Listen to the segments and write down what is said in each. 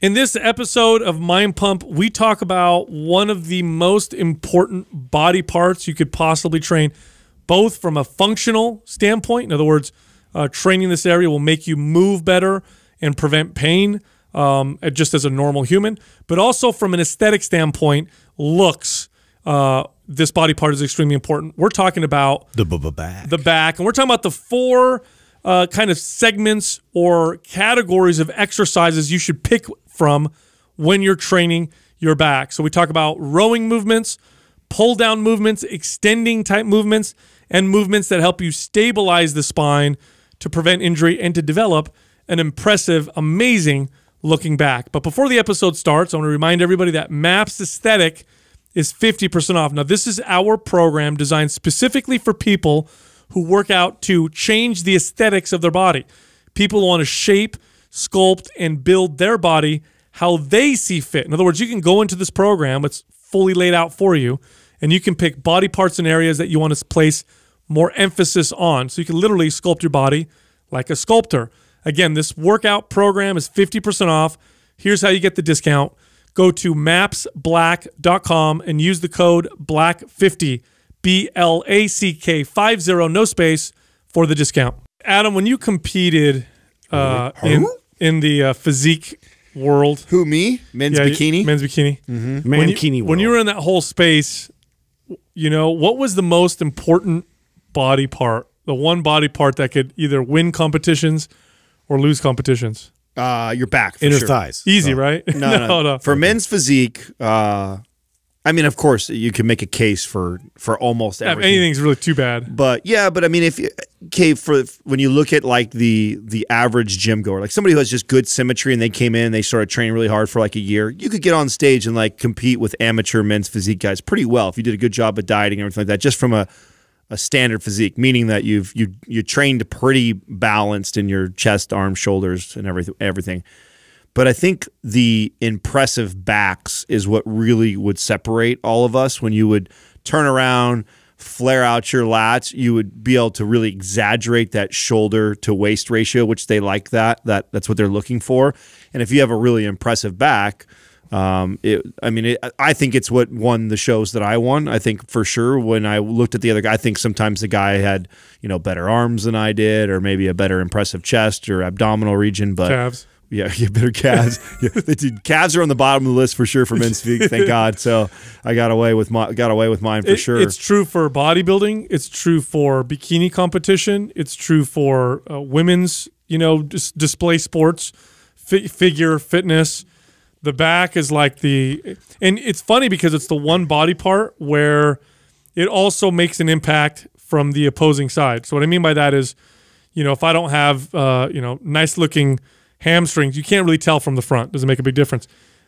In this episode of Mind Pump, we talk about one of the most important body parts you could possibly train, both from a functional standpoint. In other words, uh, training this area will make you move better and prevent pain um, just as a normal human, but also from an aesthetic standpoint, looks. Uh, this body part is extremely important. We're talking about the back. The back. And we're talking about the four uh, kind of segments or categories of exercises you should pick from when you're training your back. So we talk about rowing movements, pull down movements, extending type movements, and movements that help you stabilize the spine to prevent injury and to develop an impressive, amazing looking back. But before the episode starts, I want to remind everybody that MAPS Aesthetic is 50% off. Now, this is our program designed specifically for people who work out to change the aesthetics of their body. People want to shape, sculpt, and build their body how they see fit. In other words, you can go into this program, it's fully laid out for you, and you can pick body parts and areas that you want to place more emphasis on. So you can literally sculpt your body like a sculptor. Again, this workout program is 50% off. Here's how you get the discount. Go to mapsblack.com and use the code BLACK50, B L A C K 50, no space, for the discount. Adam, when you competed uh, in, in the uh, physique world. Who me? Men's yeah, bikini. Men's bikini. Mm-hmm. When You, when you were in that whole space, you know what was the most important body part? The one body part that could either win competitions or lose competitions. Uh, your back, inner sure. thighs. Easy, oh. right? No, no, no, no, For men's physique, uh, I mean, of course, you can make a case for for almost everything. anything's really too bad. But yeah, but I mean, if you, okay, for when you look at like the the average gym goer, like somebody who has just good symmetry and they came in and they started training really hard for like a year, you could get on stage and like compete with amateur men's physique guys pretty well if you did a good job of dieting and everything like that, just from a a standard physique, meaning that you've you you trained pretty balanced in your chest, arms, shoulders, and everything everything. But I think the impressive backs is what really would separate all of us when you would turn around, flare out your lats, you would be able to really exaggerate that shoulder to waist ratio, which they like that. That that's what they're looking for. And if you have a really impressive back, um, it, I mean, it, I think it's what won the shows that I won. I think for sure when I looked at the other guy, I think sometimes the guy had, you know, better arms than I did, or maybe a better impressive chest or abdominal region, but calves. Yeah, you better Cavs. Cavs are on the bottom of the list for sure for men's physique. Thank God. So I got away with my got away with mine for it, sure. It's true for bodybuilding. It's true for bikini competition. It's true for uh, women's, you know, dis display sports, fi figure fitness. The back is like the, and it's funny because it's the one body part where it also makes an impact from the opposing side. So what I mean by that is, you know, if I don't have, uh, you know, nice looking hamstrings, you can't really tell from the front. Doesn't make a big difference.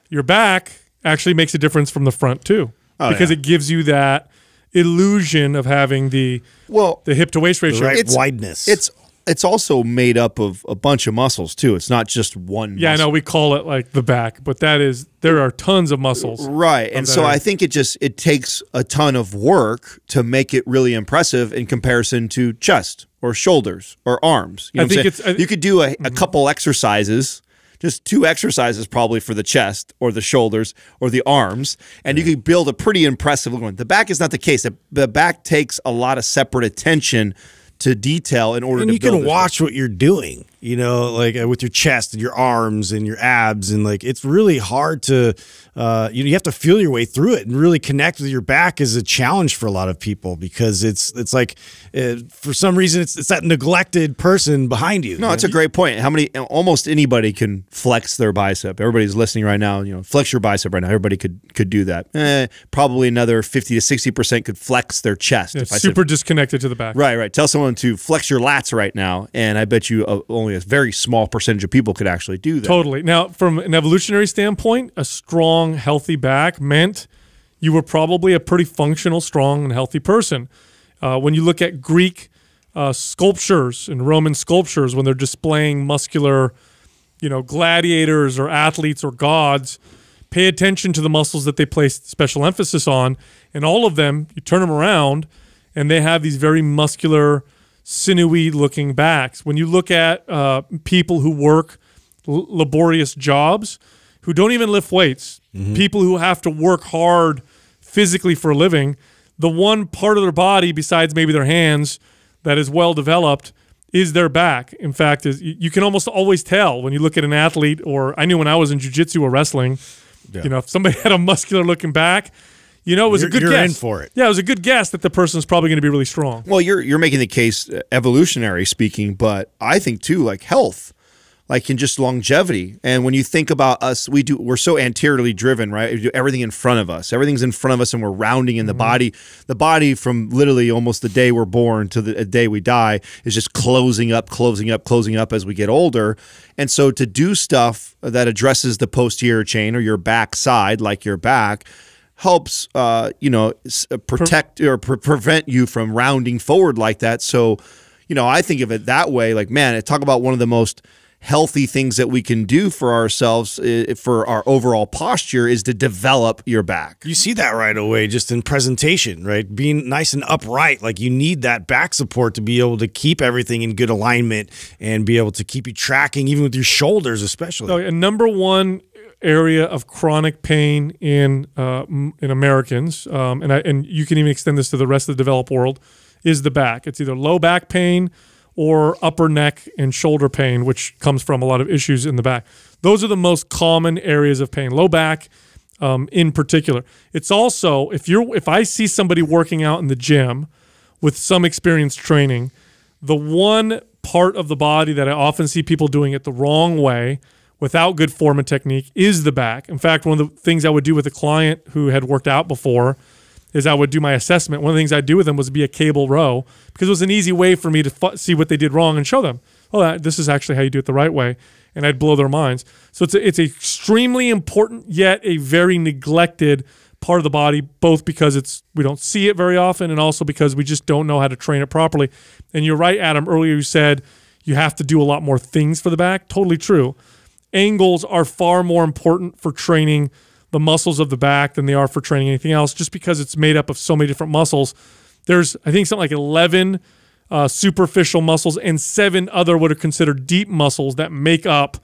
Your back actually makes a difference from the front too, oh, because yeah. it gives you that illusion of having the well the hip to waist ratio. Right it's, wideness. It's it's also made up of a bunch of muscles too. It's not just one. Yeah, muscle. I know we call it like the back, but that is there are tons of muscles. Right, and so I think it just it takes a ton of work to make it really impressive in comparison to chest or shoulders or arms. You know I think it's I, you could do a, a mm-hmm. couple exercises. Just two exercises, probably for the chest or the shoulders or the arms, and you could build a pretty impressive one. The back is not the case. The, the back takes a lot of separate attention to detail in order and to you can watch what you're doing you know, like uh, with your chest and your arms and your abs. And like, it's really hard to, uh, you know, you have to feel your way through it and really connect with your back is a challenge for a lot of people because it's, it's like, uh, for some reason, it's, it's that neglected person behind you. No, you it's know? a great point. How many, uh, almost anybody can flex their bicep. Everybody's listening right now, you know, flex your bicep right now. Everybody could, could do that. Eh, probably another 50 to 60% could flex their chest. Yeah, super said, disconnected to the back. Right, right. Tell someone to flex your lats right now. And I bet you only only a very small percentage of people could actually do that. Totally. Now, from an evolutionary standpoint, a strong, healthy back meant you were probably a pretty functional, strong, and healthy person. Uh, when you look at Greek uh, sculptures and Roman sculptures, when they're displaying muscular, you know, gladiators or athletes or gods, pay attention to the muscles that they place special emphasis on. And all of them, you turn them around, and they have these very muscular – sinewy looking backs. When you look at uh, people who work laborious jobs, who don't even lift weights, mm -hmm. people who have to work hard physically for a living, the one part of their body besides maybe their hands that is well developed is their back. In fact, is you can almost always tell when you look at an athlete or I knew when I was in jiu-jitsu or wrestling, yeah. you know, if somebody had a muscular looking back, you know, it was you're, a good you're guess. in for it. Yeah, it was a good guess that the person's probably going to be really strong. Well, you're you're making the case uh, evolutionary speaking, but I think too like health like in just longevity. And when you think about us, we do we're so anteriorly driven, right? We do everything in front of us. Everything's in front of us, and we're rounding in the mm -hmm. body. The body, from literally almost the day we're born to the day we die, is just closing up, closing up, closing up as we get older. And so to do stuff that addresses the posterior chain or your backside, like your back helps uh, you know uh, protect or pre prevent you from rounding forward like that. So, you know, I think of it that way. Like, man, talk about one of the most healthy things that we can do for ourselves for our overall posture is to develop your back. You see that right away just in presentation, right? Being nice and upright, like you need that back support to be able to keep everything in good alignment and be able to keep you tracking even with your shoulders especially. Oh, and number 1 area of chronic pain in uh, in Americans, um, and I, and you can even extend this to the rest of the developed world, is the back. It's either low back pain or upper neck and shoulder pain, which comes from a lot of issues in the back. Those are the most common areas of pain. Low back, um, in particular. It's also if you're if I see somebody working out in the gym with some experience training, the one part of the body that I often see people doing it the wrong way without good form and technique is the back. In fact, one of the things I would do with a client who had worked out before is I would do my assessment. One of the things I'd do with them was be a cable row because it was an easy way for me to see what they did wrong and show them, oh, this is actually how you do it the right way. And I'd blow their minds. So it's, a, it's a extremely important yet a very neglected part of the body, both because it's we don't see it very often and also because we just don't know how to train it properly. And you're right, Adam. Earlier you said you have to do a lot more things for the back. Totally true angles are far more important for training the muscles of the back than they are for training anything else, just because it's made up of so many different muscles. There's, I think, something like 11 uh, superficial muscles and seven other what are considered deep muscles that make up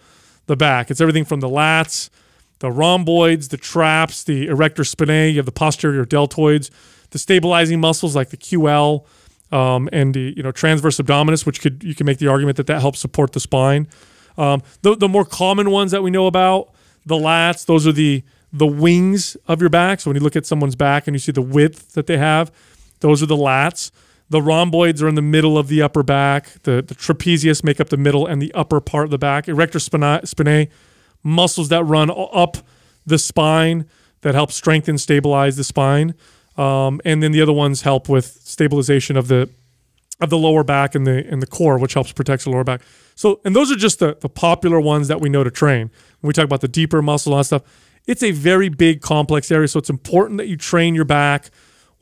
the back. It's everything from the lats, the rhomboids, the traps, the erector spinae, you have the posterior deltoids, the stabilizing muscles like the QL, um, and the you know transverse abdominis, which could you can make the argument that that helps support the spine. Um, the, the more common ones that we know about, the lats, those are the the wings of your back. So when you look at someone's back and you see the width that they have, those are the lats. The rhomboids are in the middle of the upper back. The, the trapezius make up the middle and the upper part of the back. Erector spinae, spinae muscles that run up the spine that help strengthen, stabilize the spine. Um, and then the other ones help with stabilization of the of the lower back and the and the core, which helps protect the lower back. So, and those are just the, the popular ones that we know to train. When we talk about the deeper muscle and stuff, it's a very big, complex area. So it's important that you train your back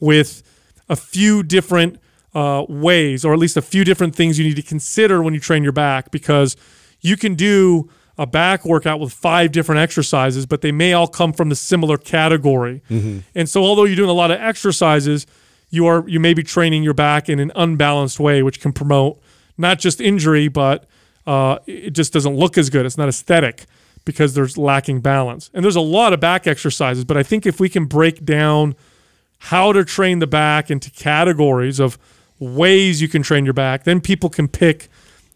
with a few different uh, ways, or at least a few different things you need to consider when you train your back, because you can do a back workout with five different exercises, but they may all come from the similar category. Mm -hmm. And so, although you're doing a lot of exercises, you are you may be training your back in an unbalanced way, which can promote not just injury but uh, it just doesn't look as good. It's not aesthetic because there's lacking balance. And there's a lot of back exercises, but I think if we can break down how to train the back into categories of ways you can train your back, then people can pick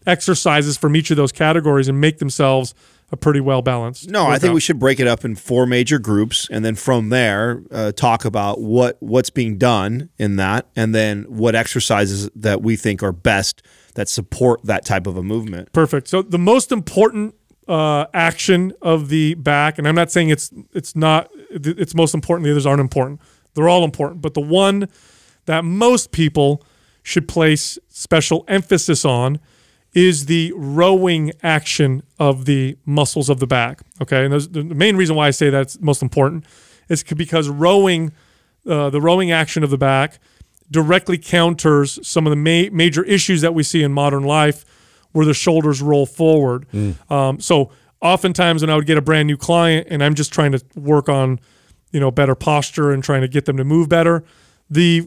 exercises from each of those categories and make themselves a pretty well balanced. No, workout. I think we should break it up in four major groups, and then from there, uh, talk about what what's being done in that, and then what exercises that we think are best that support that type of a movement. Perfect. So the most important uh, action of the back, and I'm not saying it's it's not it's most important. The others aren't important. They're all important, but the one that most people should place special emphasis on is the rowing action of the muscles of the back. Okay, and the main reason why I say that's most important is because rowing, uh, the rowing action of the back directly counters some of the ma major issues that we see in modern life where the shoulders roll forward. Mm. Um, so oftentimes when I would get a brand new client and I'm just trying to work on, you know, better posture and trying to get them to move better, the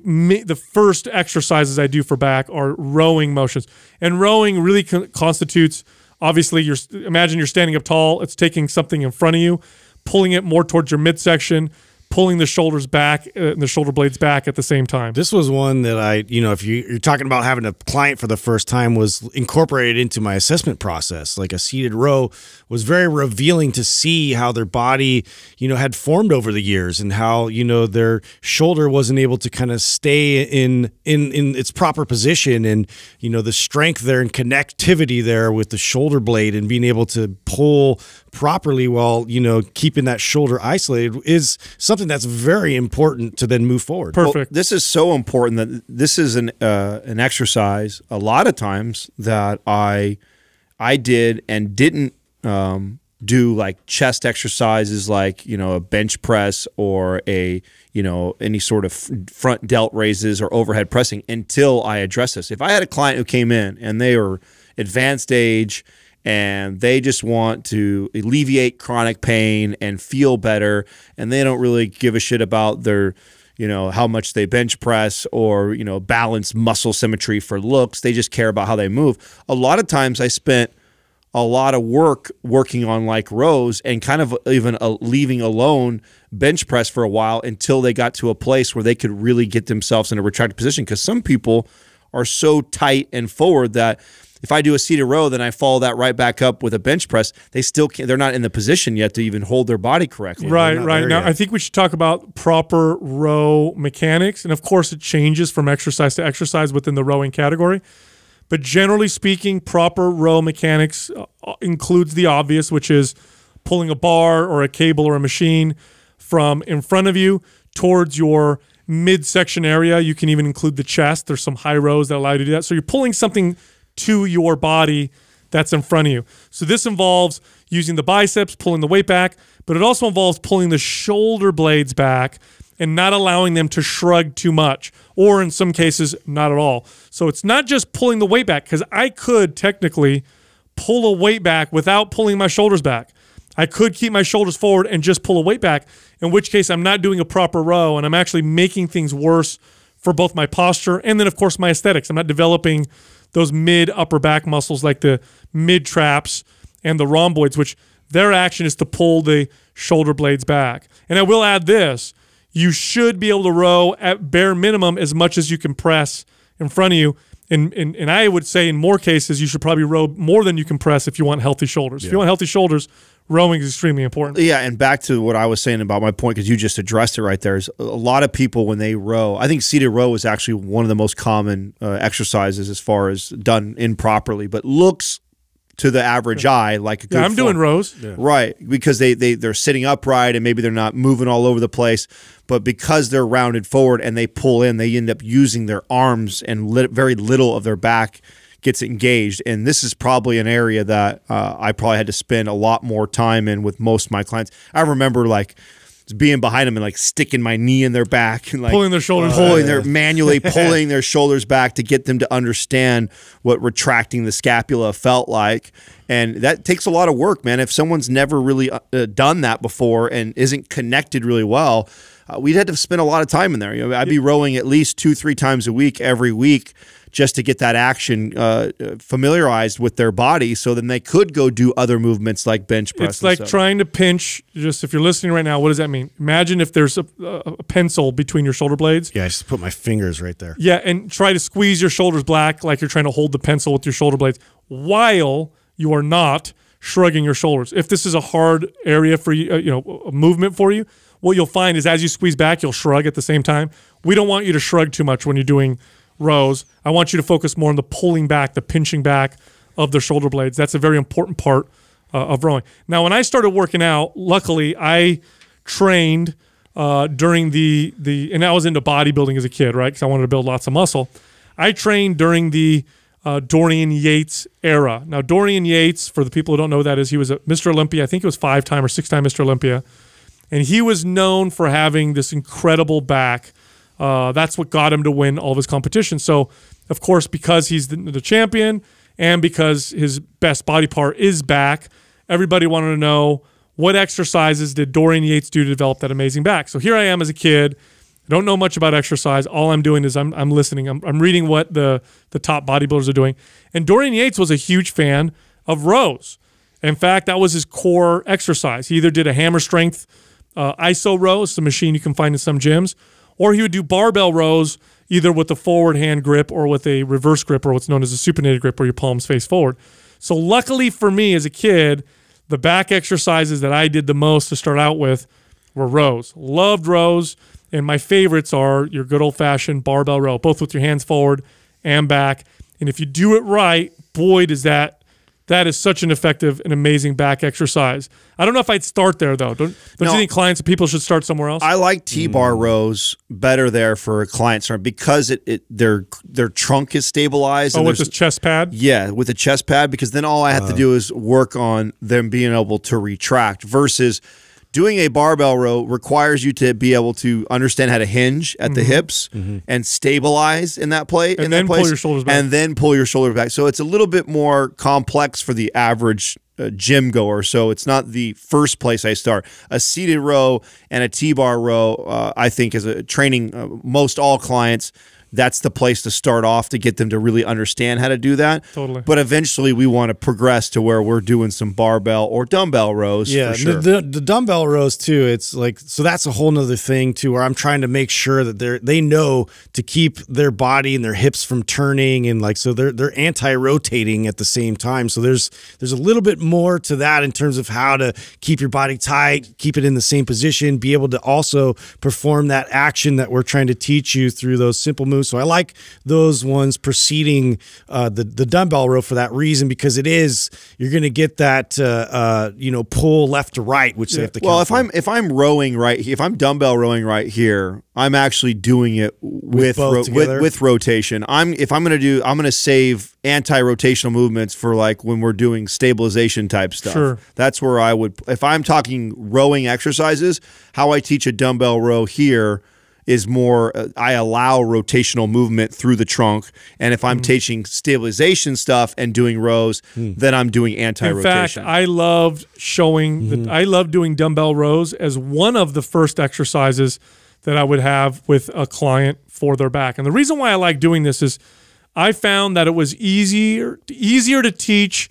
the first exercises I do for back are rowing motions. And rowing really constitutes obviously you're imagine you're standing up tall, it's taking something in front of you, pulling it more towards your midsection pulling the shoulders back uh, and the shoulder blades back at the same time. This was one that I, you know, if you, you're talking about having a client for the first time, was incorporated into my assessment process. Like a seated row was very revealing to see how their body, you know, had formed over the years and how you know their shoulder wasn't able to kind of stay in in in its proper position and you know the strength there and connectivity there with the shoulder blade and being able to pull properly while you know keeping that shoulder isolated is something that's very important to then move forward. Perfect. Well, this is so important that this is an uh, an exercise a lot of times that I I did and didn't um, do like chest exercises like you know a bench press or a you know any sort of front delt raises or overhead pressing until I address this. If I had a client who came in and they were advanced age and they just want to alleviate chronic pain and feel better and they don't really give a shit about their you know how much they bench press or you know balance muscle symmetry for looks they just care about how they move a lot of times i spent a lot of work working on like rows and kind of even uh, leaving alone bench press for a while until they got to a place where they could really get themselves in a retracted position because some people are so tight and forward that if I do a seated row, then I follow that right back up with a bench press. They still can't, they're not in the position yet to even hold their body correctly. Right, right. Now, yet. I think we should talk about proper row mechanics. And of course, it changes from exercise to exercise within the rowing category. But generally speaking, proper row mechanics uh, uh, includes the obvious, which is pulling a bar or a cable or a machine from in front of you towards your midsection area. You can even include the chest. There's some high rows that allow you to do that. So you're pulling something to your body that's in front of you. So this involves using the biceps, pulling the weight back, but it also involves pulling the shoulder blades back and not allowing them to shrug too much, or in some cases, not at all. So it's not just pulling the weight back, because I could technically pull a weight back without pulling my shoulders back. I could keep my shoulders forward and just pull a weight back, in which case I'm not doing a proper row and I'm actually making things worse for both my posture and then, of course, my aesthetics. I'm not developing those mid upper back muscles like the mid traps and the rhomboids, which their action is to pull the shoulder blades back. And I will add this you should be able to row at bare minimum as much as you can press in front of you. And, and, and I would say in more cases, you should probably row more than you can press if you want healthy shoulders. Yeah. If you want healthy shoulders, rowing is extremely important. Yeah, and back to what I was saying about my point because you just addressed it right there. Is a lot of people when they row, I think seated row is actually one of the most common uh, exercises as far as done improperly, but looks to the average yeah. eye like a good yeah, I'm form. doing rows. Yeah. Right, because they they they're sitting upright and maybe they're not moving all over the place, but because they're rounded forward and they pull in, they end up using their arms and very little of their back gets engaged. And this is probably an area that uh, I probably had to spend a lot more time in with most of my clients. I remember like being behind them and like sticking my knee in their back and like pulling their shoulders, pulling their manually pulling their shoulders back to get them to understand what retracting the scapula felt like. And that takes a lot of work, man. If someone's never really uh, uh done that before and isn't connected really well, uh, we'd had to spend a lot of time in there. You know, I'd be rowing at least two, three times a week every week just to get that action uh, uh, familiarized with their body so then they could go do other movements like bench press. It's like trying to pinch, just if you're listening right now, what does that mean? Imagine if there's a, a, pencil between your shoulder blades. Yeah, I just put my fingers right there. Yeah, and try to squeeze your shoulders back like you're trying to hold the pencil with your shoulder blades while you are not shrugging your shoulders. If this is a hard area for you, uh, you know, a movement for you, what you'll find is as you squeeze back, you'll shrug at the same time. We don't want you to shrug too much when you're doing – rows. I want you to focus more on the pulling back, the pinching back of their shoulder blades. That's a very important part uh, of rowing. Now, when I started working out, luckily I trained uh, during the the and I was into bodybuilding as a kid, right? Because I wanted to build lots of muscle. I trained during the uh, Dorian Yates era. Now, Dorian Yates, for the people who don't know who that is, he was a Mr. Olympia. I think it was five time or six time Mr. Olympia, and he was known for having this incredible back uh, that's what got him to win all of his competitions. So, of course, because he's the, the champion and because his best body part is back, everybody wanted to know what exercises did Dorian Yates do to develop that amazing back? So here I am as a kid. I don't know much about exercise. All I'm doing is I'm, I'm listening. I'm, I'm reading what the, the top bodybuilders are doing. And Dorian Yates was a huge fan of rows. In fact, that was his core exercise. He either did a hammer strength uh, iso row, it's a machine you can find in some gyms, or he would do barbell rows either with a forward hand grip or with a reverse grip or what's known as a supinated grip where your palms face forward. So luckily for me as a kid, the back exercises that I did the most to start out with were rows. Loved rows, and my favorites are your good old-fashioned barbell row, both with your hands forward and back. And if you do it right, boy does that that is such an effective and amazing back exercise. I don't know if I'd start there though. Don't, don't no, you think clients and people should start somewhere else? I like T-bar mm. rows better there for clients because it, it their their trunk is stabilized. Oh, with this chest pad. Yeah, with the chest pad because then all I have uh. to do is work on them being able to retract versus doing a barbell row requires you to be able to understand how to hinge at the mm -hmm. hips mm -hmm. and stabilize in that place, and in then that place, pull your shoulders back. and then pull your shoulder back. So it's a little bit more complex for the average uh, gym goer. So it's not the first place I start. A seated row and a T bar row, uh, I think, is a training uh, most all clients that's the place to start off to get them to really understand how to do that. Totally. But eventually, we want to progress to where we're doing some barbell or dumbbell rows. Yeah, sure. the, the, the, dumbbell rows too. It's like so that's a whole nother thing too, where I'm trying to make sure that they're they know to keep their body and their hips from turning and like so they're they're anti-rotating at the same time. So there's there's a little bit more to that in terms of how to keep your body tight, keep it in the same position, be able to also perform that action that we're trying to teach you through those simple moves so I like those ones preceding uh, the the dumbbell row for that reason because it is you're going to get that uh, uh, you know pull left to right, which yeah. they have to. Well, if for. I'm if I'm rowing right, if I'm dumbbell rowing right here, I'm actually doing it with with, with, with rotation. I'm if I'm going to do I'm going to save anti-rotational movements for like when we're doing stabilization type stuff. Sure. That's where I would if I'm talking rowing exercises, how I teach a dumbbell row here is more uh, I allow rotational movement through the trunk. And if I'm mm. teaching stabilization stuff and doing rows, mm. then I'm doing anti-rotation. In fact, I loved showing mm -hmm. I love doing dumbbell rows as one of the first exercises that I would have with a client for their back. And the reason why I like doing this is I found that it was easier easier to teach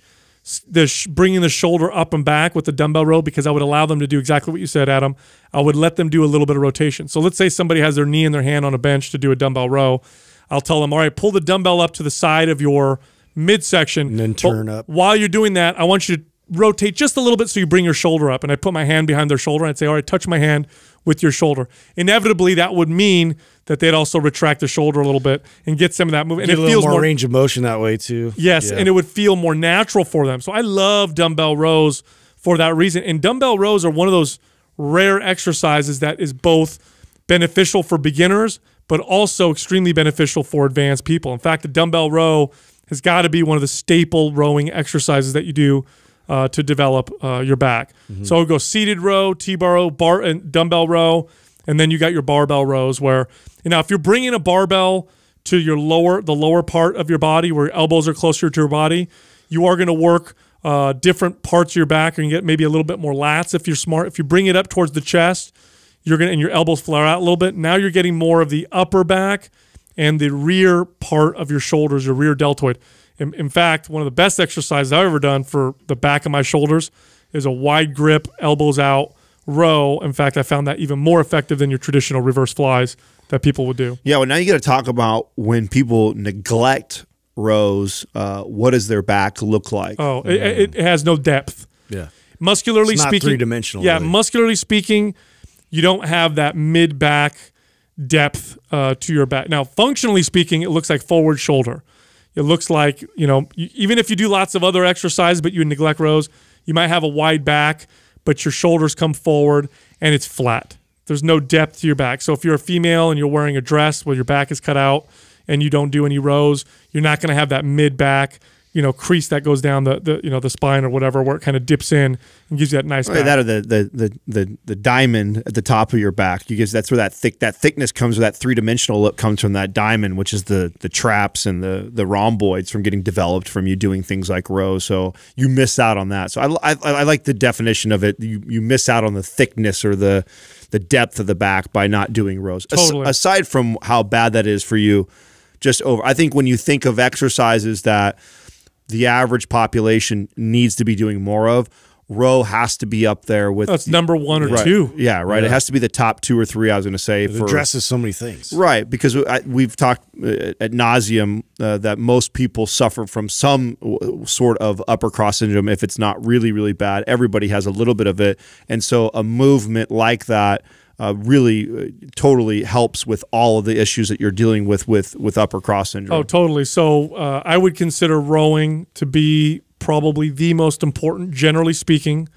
the bringing the shoulder up and back with the dumbbell row because I would allow them to do exactly what you said, Adam. I would let them do a little bit of rotation. So let's say somebody has their knee in their hand on a bench to do a dumbbell row. I'll tell them, all right, pull the dumbbell up to the side of your midsection. And then turn but up. While you're doing that, I want you to rotate just a little bit so you bring your shoulder up. And I put my hand behind their shoulder and I'd say, all right, touch my hand, with your shoulder. Inevitably, that would mean that they'd also retract the shoulder a little bit and get some of that movement. Get and it feels more, more, range of motion that way too. Yes, yeah. and it would feel more natural for them. So I love dumbbell rows for that reason. And dumbbell rows are one of those rare exercises that is both beneficial for beginners but also extremely beneficial for advanced people. In fact, the dumbbell row has got to be one of the staple rowing exercises that you do uh, to develop uh, your back. Mm -hmm. So go seated row, T-bar row, bar and dumbbell row, and then you got your barbell rows where you know if you're bringing a barbell to your lower the lower part of your body where your elbows are closer to your body, you are going to work uh, different parts of your back and get maybe a little bit more lats if you're smart. If you bring it up towards the chest, you're going to and your elbows flare out a little bit. Now you're getting more of the upper back and the rear part of your shoulders, your rear deltoid. In, in fact, one of the best exercises I've ever done for the back of my shoulders is a wide grip, elbows out row. In fact, I found that even more effective than your traditional reverse flies that people would do. Yeah, well, now you got to talk about when people neglect rows, uh, what does their back look like? Oh, it, it, has no depth. Yeah. Muscularly speaking, three dimensional. Yeah, really. muscularly speaking, you don't have that mid back depth uh, to your back. Now, functionally speaking, it looks like forward shoulder it looks like you know even if you do lots of other exercise but you neglect rows you might have a wide back but your shoulders come forward and it's flat there's no depth to your back so if you're a female and you're wearing a dress where your back is cut out and you don't do any rows you're not going to have that mid back you know crease that goes down the, the you know the spine or whatever where it kind of dips in and gives you that nice right, that or the, the the the the diamond at the top of your back you guys that's where that thick that thickness comes where that three-dimensional look comes from that diamond which is the the traps and the the rhomboids from getting developed from you doing things like row so you miss out on that so I, I, I like the definition of it you you miss out on the thickness or the the depth of the back by not doing rows totally. As, aside from how bad that is for you just over I think when you think of exercises that the average population needs to be doing more of. Roe has to be up there with that's number one or right, two. Yeah, right. Yeah. It has to be the top two or three. I was going to say it for, addresses so many things. Right, because we've talked uh, at nauseum uh, that most people suffer from some sort of upper cross syndrome. If it's not really really bad, everybody has a little bit of it, and so a movement like that uh, really uh, totally helps with all of the issues that you're dealing with with with upper cross syndrome. Oh, totally. So uh, I would consider rowing to be probably the most important, generally speaking,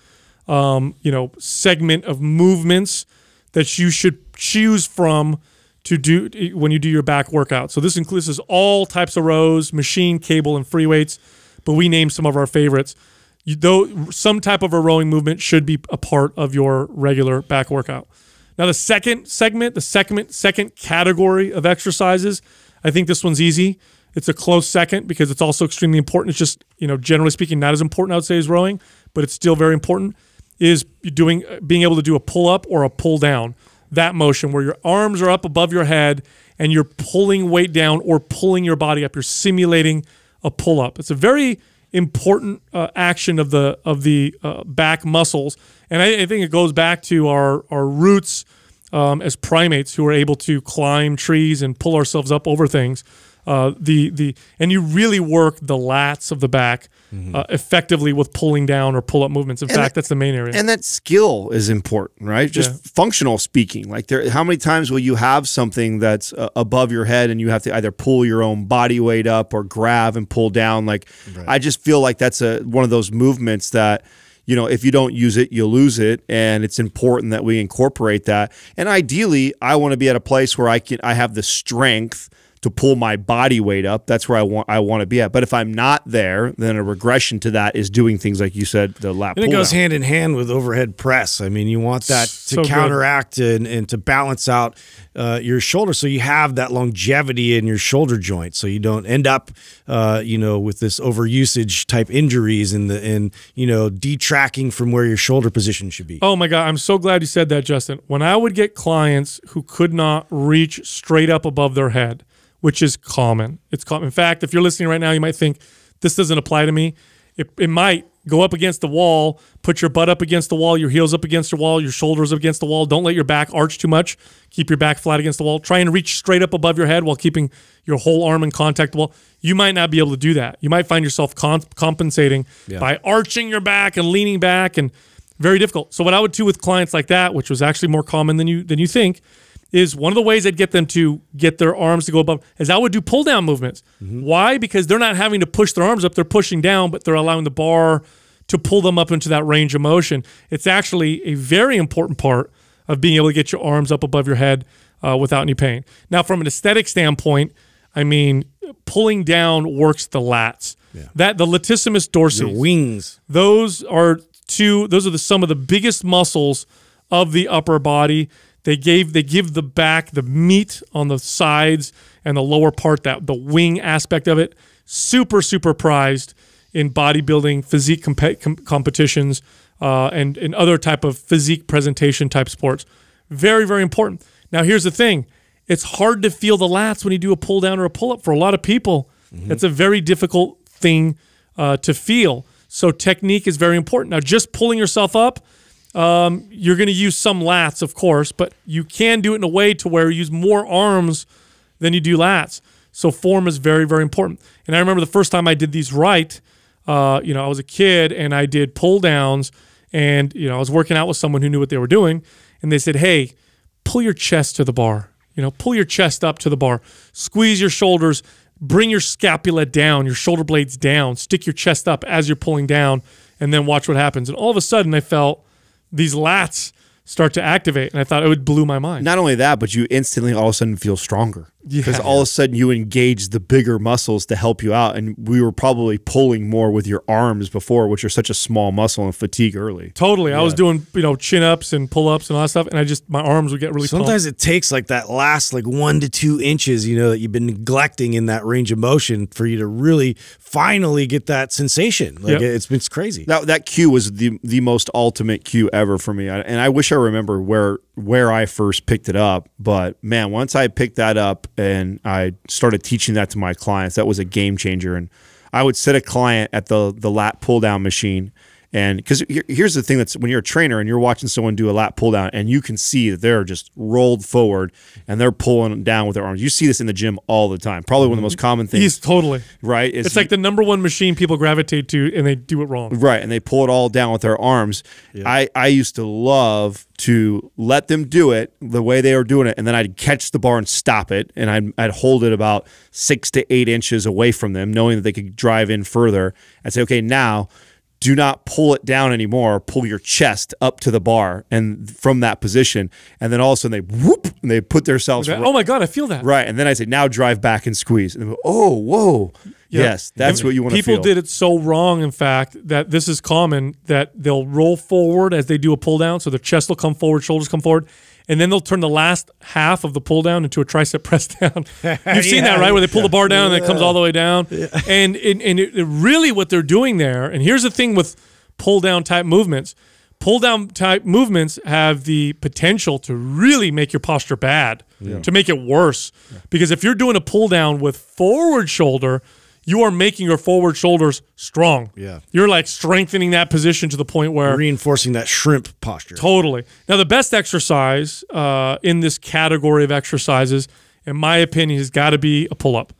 um, you know, segment of movements that you should choose from to do when you do your back workout. So this includes all types of rows, machine, cable, and free weights, but we name some of our favorites. You, though some type of a rowing movement should be a part of your regular back workout. Now, the second segment, the second, second category of exercises, I think this one's easy. It's a close second because it's also extremely important. It's just, you know, generally speaking, not as important, I would say, as rowing, but it's still very important, is doing being able to do a pull up or a pull down. That motion where your arms are up above your head and you're pulling weight down or pulling your body up. You're simulating a pull up. It's a very important uh, action of the of the uh, back muscles, and I, I, think it goes back to our our roots um, as primates who are able to climb trees and pull ourselves up over things. Uh, the the and you really work the lats of the back mm-hmm. uh, effectively with pulling down or pull up movements. In and fact, that, that's the main area. And that skill is important, right? Just yeah. functional speaking, like there, how many times will you have something that's uh, above your head and you have to either pull your own body weight up or grab and pull down? Like right. I just feel like that's a one of those movements that you know, if you don't use it, you lose it. And it's important that we incorporate that. And ideally, I want to be at a place where I can I have the strength to pull my body weight up. That's where I want I want to be at. But if I'm not there, then a regression to that is doing things like you said, the lap. And it goes down. hand in hand with overhead press. I mean, you want that so to counteract and, and, to balance out uh, your shoulder, so you have that longevity in your shoulder joint, so you don't end up, uh, you know, with this overusage type injuries and the and you know detracking from where your shoulder position should be. Oh my God, I'm so glad you said that, Justin. When I would get clients who could not reach straight up above their head which is common. It's common. In fact, if you're listening right now, you might think this doesn't apply to me. It, it might go up against the wall, put your butt up against the wall, your heels up against the wall, your shoulders up against the wall. Don't let your back arch too much. Keep your back flat against the wall. Try and reach straight up above your head while keeping your whole arm in contact the wall. You might not be able to do that. You might find yourself comp compensating yeah. by arching your back and leaning back and very difficult. So what I would do with clients like that, which was actually more common than you than you think, is one of the ways I'd get them to get their arms to go above is I would do pull down movements. Mm -hmm. Why? Because they're not having to push their arms up; they're pushing down, but they're allowing the bar to pull them up into that range of motion. It's actually a very important part of being able to get your arms up above your head uh, without any pain. Now, from an aesthetic standpoint, I mean, pulling down works the lats. Yeah. That the latissimus dorsi, wings. Those are two. Those are the, some of the biggest muscles of the upper body they gave they give the back the meat on the sides and the lower part that the wing aspect of it super super prized in bodybuilding physique comp com competitions uh, and in other type of physique presentation type sports. Very very important. Now here's the thing: it's hard to feel the lats when you do a pull down or a pull up. For a lot of people, mm mm-hmm. that's a very difficult thing uh, to feel. So technique is very important. Now just pulling yourself up um, you're going to use some lats, of course, but you can do it in a way to where you use more arms than you do lats. So form is very, very important. And I remember the first time I did these right, uh, you know, I was a kid and I did pull downs and, you know, I was working out with someone who knew what they were doing. And they said, hey, pull your chest to the bar. You know, pull your chest up to the bar. Squeeze your shoulders. Bring your scapula down, your shoulder blades down. Stick your chest up as you're pulling down. And then watch what happens. And all of a sudden I felt these lats start to activate. And I thought it would blew my mind. Not only that, but you instantly all of a sudden feel stronger because yeah. all of a sudden you engage the bigger muscles to help you out. And we were probably pulling more with your arms before, which are such a small muscle and fatigue early. Totally. Yeah. I was doing, you know, chin ups and pull ups and all that stuff. And I just, my arms would get really Sometimes pumped. it takes like that last like one to two inches, you know, that you've been neglecting in that range of motion for you to really finally get that sensation. Like yep. it's, it's crazy. That, that cue was the, the most ultimate cue ever for me. I, and I wish I sure remember where where I first picked it up, but man, once I picked that up and I started teaching that to my clients, that was a game changer. And I would set a client at the the lat pull down machine and because here's the thing that's when you're a trainer and you're watching someone do a lat pull down and you can see that they're just rolled forward and they're pulling down with their arms. You see this in the gym all the time. Probably one of the most mm-hmm. common things. He's totally right. it's he, like the number one machine people gravitate to and they do it wrong. Right. And they pull it all down with their arms. Yeah. I, I used to love to let them do it the way they were doing it, and then I'd catch the bar and stop it, and I'd, I'd hold it about six to eight inches away from them, knowing that they could drive in further. I'd say, okay, now do not pull it down anymore. Pull your chest up to the bar and from that position. And then all of a sudden they whoop and they put themselves. Oh my God, I feel that. Right. And then I say, now drive back and squeeze. And oh, whoa. Yes, that's what you want to People did it so wrong, in fact, that this is common that they'll roll forward as they do a pull down. So their chest will come forward, shoulders come forward and then they'll turn the last half of the pull down into a tricep press down. You've seen yeah. that, right? Where they pull the bar down yeah. and it comes all the way down. Yeah. And and, and it, it really what they're doing there, and here's the thing with pull down type movements. Pull down type movements have the potential to really make your posture bad, to make it worse. Because if you're doing a pull down with forward shoulder, you are making your forward shoulders strong. Yeah. You're like strengthening that position to the point where reinforcing that shrimp posture. Totally. Now, the best exercise uh, in this category of exercises, in my opinion, has got to be a pull up.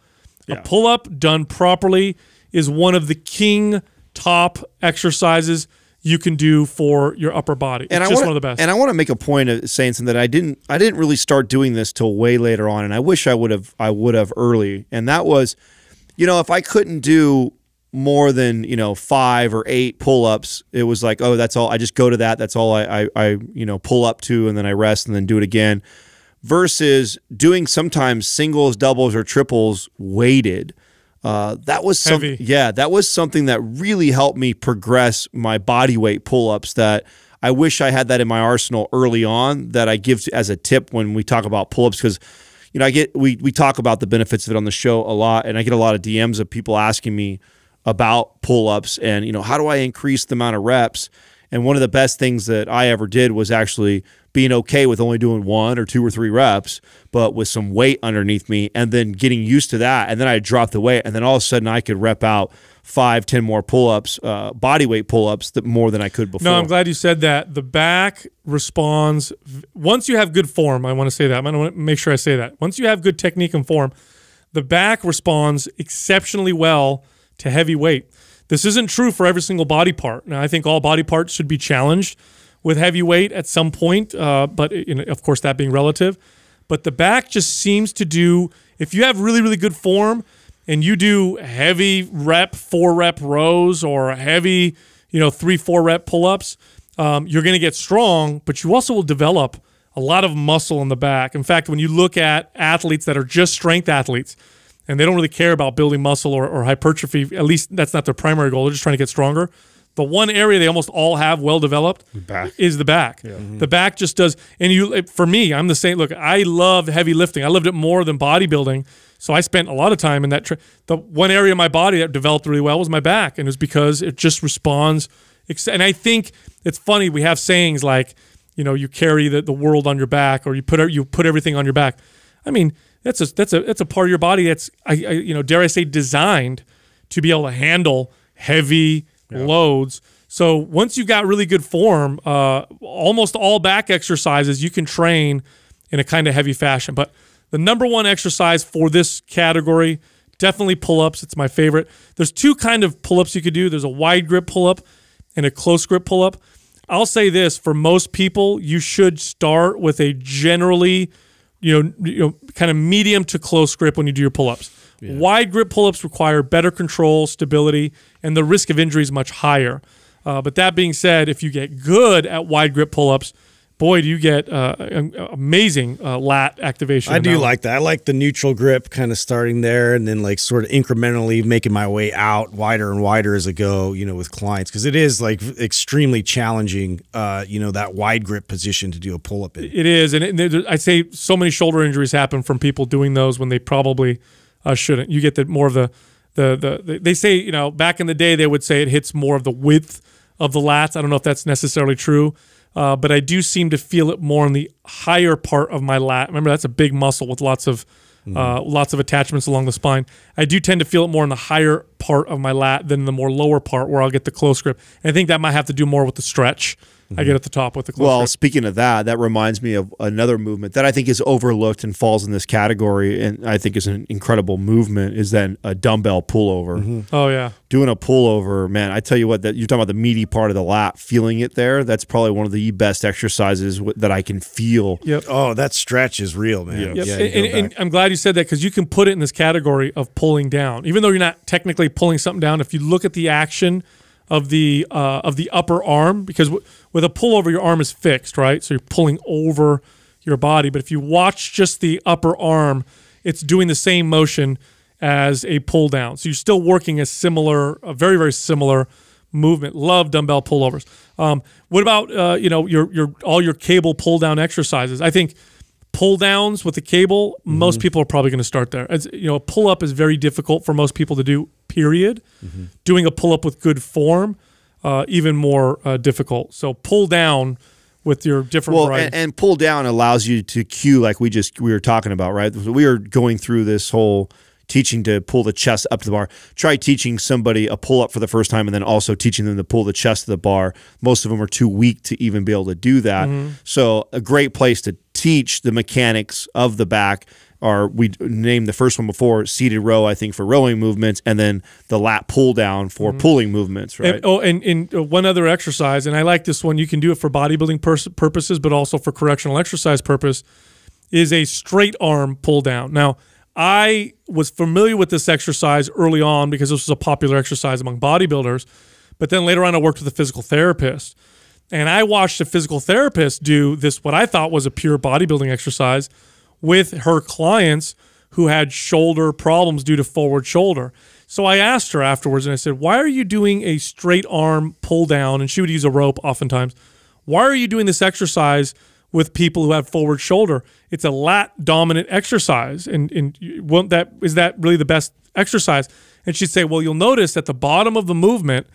Yeah. A pull up done properly is one of the king top exercises you can do for your upper body. And it's I just wanna, one of the best. And I want to make a point of saying something that I didn't I didn't really start doing this till way later on, and I wish I would have I would have early. And that was you know, if I couldn't do more than you know five or eight pull-ups it was like oh that's all i just go to that that's all I, I, I you know pull up to and then i rest and then do it again versus doing sometimes singles doubles or triples weighted uh, that was some, yeah that was something that really helped me progress my body weight pull-ups that i wish i had that in my arsenal early on that i give as a tip when we talk about pull-ups because you know, I get we we talk about the benefits of it on the show a lot, and I get a lot of DMs of people asking me about pull ups and you know how do I increase the amount of reps. And one of the best things that I ever did was actually being okay with only doing one or two or three reps, but with some weight underneath me, and then getting used to that. And then I dropped the weight, and then all of a sudden I could rep out five, ten more pull ups, uh, body weight pull ups, that more than I could before. No, I'm glad you said that. The back responds once you have good form. I want to say that. I want to make sure I say that. Once you have good technique and form, the back responds exceptionally well to heavy weight. This isn't true for every single body part. Now, I think all body parts should be challenged with heavyweight at some point, uh, but of course that being relative. But the back just seems to do. If you have really really good form and you do heavy rep four rep rows or heavy you know three four rep pull ups, um, you're going to get strong, but you also will develop a lot of muscle in the back. In fact, when you look at athletes that are just strength athletes and they don't really care about building muscle or, or hypertrophy, at least that's not their primary goal. They're just trying to get stronger the one area they almost all have well developed back. is the back. Yeah. Mm -hmm. The mm-hmm. back just does, and you for me, I'm the same. Look, I love heavy lifting. I loved it more than bodybuilding, so I spent a lot of time in that. the one area of my body that developed really well was my back, and it was because it just responds. And I think it's funny we have sayings like, you know, you carry the, the world on your back, or you put er, you put everything on your back. I mean, that's a that's a that's a part of your body that's I, I you know dare I say designed to be able to handle heavy yeah. loads. So once you've got really good form, uh, almost all back exercises you can train in a kind of heavy fashion. But the number one exercise for this category, definitely pull-ups. It's my favorite. There's two kind of pull-ups you could do. There's a wide grip pull-up and a close grip pull-up. I'll say this for most people, you should start with a generally, you know, you know kind of medium to close grip when you do your pull ups. Yeah. Wide grip pull ups require better control, stability, and the risk of injury is much higher. Uh, but that being said, if you get good at wide grip pull ups, boy, do you get uh, amazing uh, lat activation. I do like that. I like the neutral grip kind of starting there and then like sort of incrementally making my way out wider and wider as I go, you know, with clients. Cause it is like extremely challenging, uh, you know, that wide grip position to do a pull up in. It is. And, it, and I'd say so many shoulder injuries happen from people doing those when they probably uh, shouldn't. You get the more of the, the the they say you know back in the day they would say it hits more of the width of the lats. I don't know if that's necessarily true, uh, but I do seem to feel it more in the higher part of my lat. Remember that's a big muscle with lots of mm. uh, lots of attachments along the spine. I do tend to feel it more in the higher part of my lat than the more lower part where I'll get the close grip. And I think that might have to do more with the stretch. Mm -hmm. I get at the top with the Well, grip. speaking of that, that reminds me of another movement that I think is overlooked and falls in this category, and I think is an incredible movement is then a uh, dumbbell pullover. Mm -hmm. Oh yeah, doing a pullover, man. I tell you what, that you're talking about the meaty part of the lat, feeling it there. That's probably one of the best exercises that I can feel. Yep. Oh, that stretch is real, man. Yep. yep. Yeah, and, and, and I'm glad you said that because you can put it in this category of pulling down, even though you're not technically pulling something down. If you look at the action of the uh, of the upper arm because with a pullover, your arm is fixed, right? So you're pulling over your body. But if you watch just the upper arm, it's doing the same motion as a pull down. So you're still working a similar, a very, very similar movement. Love dumbbell pullovers. Um, what about uh, you know your your all your cable pull down exercises? I think pull downs with the cable, mm -hmm. most people are probably going to start there. As, you know, a pull up is very difficult for most people to do. Period. Mm -hmm. Doing a pull up with good form uh, even more uh, difficult. So pull down with your different well, and, and, pull down allows you to cue like we just we were talking about, right? We are going through this whole teaching to pull the chest up to the bar. Try teaching somebody a pull up for the first time and then also teaching them to pull the chest to the bar. Most of them are too weak to even be able to do that. Mm -hmm. So, a great place to teach the mechanics of the back are we named the first one before seated row, I think, for rowing movements, and then the lat pull down for mm -hmm. pulling movements, right? And, oh, and, and uh, one other exercise, and I like this one. You can do it for bodybuilding purposes, but also for correctional exercise purpose, is a straight arm pull down. Now, I was familiar with this exercise early on because this was a popular exercise among bodybuilders, but then later on, I worked with a physical therapist. And I watched a physical therapist do this, what I thought was a pure bodybuilding exercise with her clients who had shoulder problems due to forward shoulder. So I asked her afterwards and I said, Why are you doing a straight arm pull down? And she would use a rope oftentimes. Why are you doing this exercise with people who have forward shoulder? It's a lat dominant exercise. And, and won't that, is that really the best exercise? And she'd say, Well, you'll notice at the bottom of the movement,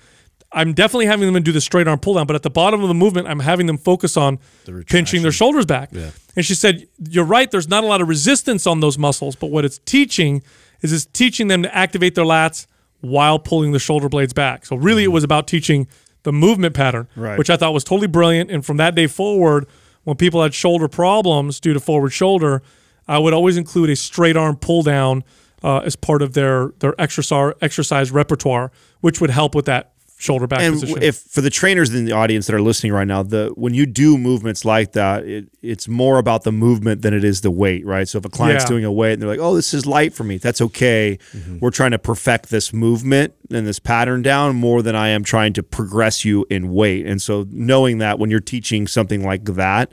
I'm definitely having them do the straight arm pull down, but at the bottom of the movement, I'm having them focus on the pinching their shoulders back. Yeah. And she said, You're right, there's not a lot of resistance on those muscles, but what it's teaching is it's teaching them to activate their lats while pulling the shoulder blades back. So really, mm -hmm. it was about teaching the movement pattern, right. which I thought was totally brilliant. And from that day forward, when people had shoulder problems due to forward shoulder, I would always include a straight arm pull down uh, as part of their their exercise exercise repertoire, which would help with that shoulder back and position. if for the trainers in the audience that are listening right now the when you do movements like that it, it's more about the movement than it is the weight right so if a client's yeah. doing a weight and they're like oh this is light for me that's okay mm -hmm. we're trying to perfect this movement and this pattern down more than i am trying to progress you in weight and so knowing that when you're teaching something like that